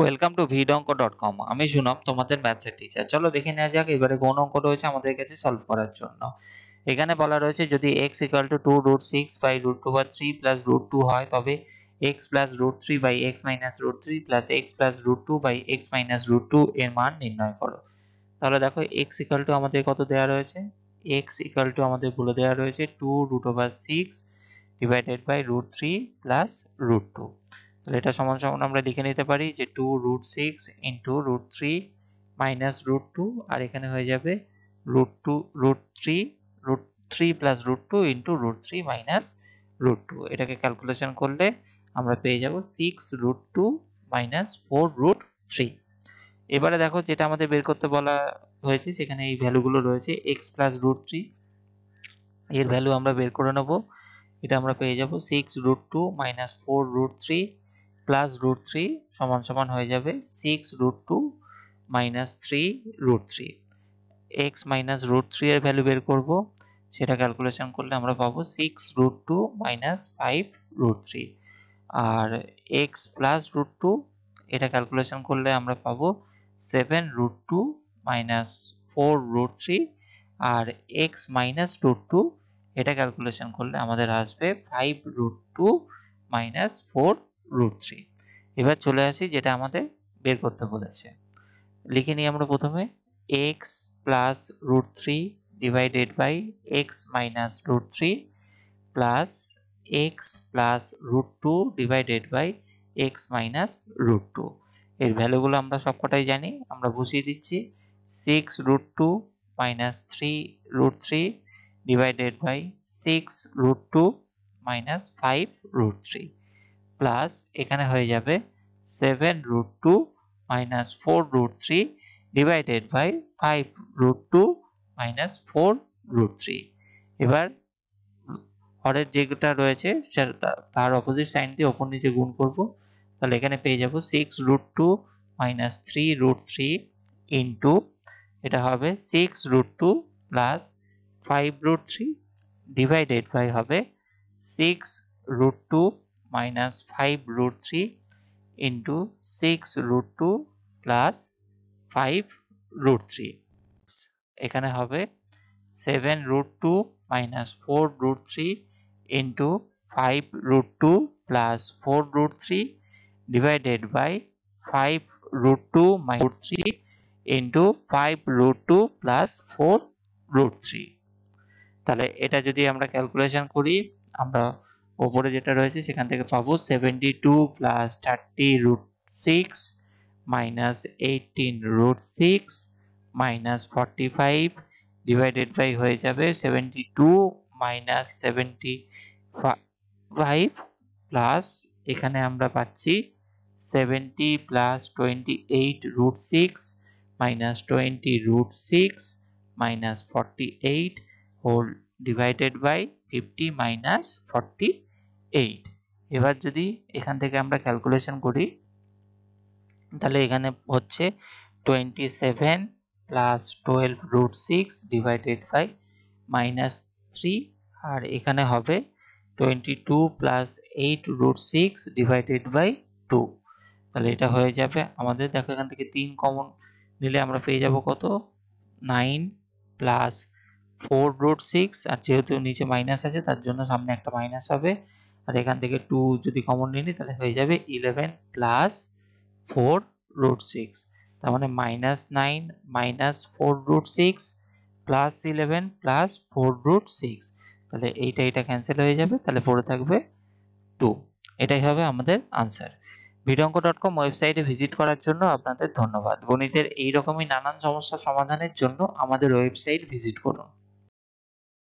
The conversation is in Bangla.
ওয়েলকাম টু ভিড অঙ্ক ডট কম আমি সুনম তোমাদের ম্যাথসের টিচার চলো দেখে নেওয়া যাক এবারে কোন অঙ্ক রয়েছে আমাদের কাছে সলভ করার জন্য এখানে বলা রয়েছে যদি x equal to two root six by root two বা থ্রি প্লাস রুট টু হয় তবে x plus root three by x minus root three plus x plus root two by x minus root two এর মান নির্ণয় করো তাহলে দেখো এক্স ইকুয়াল টু আমাদের কত দেওয়া রয়েছে এক্স ইকুয়াল টু আমাদের বলে দেওয়া রয়েছে two root over six divided by root three plus root two তাহলে এটা সমান সমান আমরা লিখে নিতে পারি যে two root six into root three minus root two আর এখানে হয়ে যাবে root two root three root three plus root two into root three minus root two এটাকে ক্যালকুলেশন করলে আমরা পেয়ে যাব six root two minus four root three এবারে দেখো যেটা আমাদের বের করতে বলা হয়েছে সেখানে এই ভ্যালুগুলো রয়েছে এক্স প্লাস রুট থ্রি এর ভ্যালু আমরা বের করে নেব এটা আমরা পেয়ে যাব six root two minus four root three plus root three সমান সমান হয়ে যাবে six root two minus three root three x minus root three এর ভ্যালু বের করব সেটা ক্যালকুলেশন করলে আমরা পাবো six root two minus five root three আর এক্স প্লাস রুট টু এটা ক্যালকুলেশন করলে আমরা পাবো seven root two minus four root three আর এক্স মাইনাস রুট টু এটা ক্যালকুলেশন করলে আমাদের আসবে five root two minus four root three এবার চলে আসি যেটা আমাদের বের করতে বলেছে লিখে নিই আমরা প্রথমে x plus root three divided by x minus root three plus x plus root two divided by x minus root two এর ভ্যালুগুলো আমরা সবকটাই জানি আমরা বুঝিয়ে দিচ্ছি six root two minus three root three divided by six root two minus five root three plus এখানে হয়ে যাবে seven root two minus four root three divided by five root two minus four root three এবার হরের যেটা রয়েছে তার অপোজিট সাইন দিয়ে ওপর নিচে গুণ করব তাহলে এখানে পেয়ে যাব six root two minus three root three into এটা হবে six root two plus five root three divided by হবে six root two minus 5 root 3 into 6 root 2 plus 5 root 3 এখানে হবে 7 root 2 minus 4 root 3 into 5 root 2 plus 4 root 3 divided by 5 root 2 minus root 3 into 5 root 2 plus 4 root 3 তাহলে এটা যদি আমরা ক্যালকুলেশন করি আমরা ওপরে যেটা রয়েছে সেখান থেকে পাবো seventy two plus thirty root six minus eighteen root six minus forty five divided by হয়ে যাবে seventy two minus seventy five plus এখানে আমরা পাচ্ছি seventy plus twenty eight root six minus twenty root six minus forty eight whole divided by fifty minus forty eight এবার যদি এখান থেকে আমরা ক্যালকুলেশন করি তাহলে এখানে হচ্ছে twenty seven plus twelve root six divided by minus three আর এখানে হবে twenty two plus eight root six divided by two তাহলে এটা হয়ে যাবে আমাদের দেখো এখান থেকে তিন কমন নিলে আমরা পেয়ে যাব কত nine plus four root six আর যেহেতু নিচে মাইনাস আছে তার জন্য সামনে একটা মাইনাস হবে আর এখান থেকে টু যদি কমন নিয়ে নিই তাহলে হয়ে যাবে eleven plus four root six তার মানে minus nine minus four root six plus eleven plus four root six তাহলে এইটা এটা ক্যান্সেল হয়ে যাবে তাহলে পড়ে থাকবে টু এটাই হবে আমাদের আনসার ভিডঙ্ক ডট কম ওয়েবসাইটে ভিজিট করার জন্য আপনাদের ধন্যবাদ গণিতের এইরকমই নানান সমস্যা সমাধানের জন্য আমাদের ওয়েবসাইট ভিজিট করুন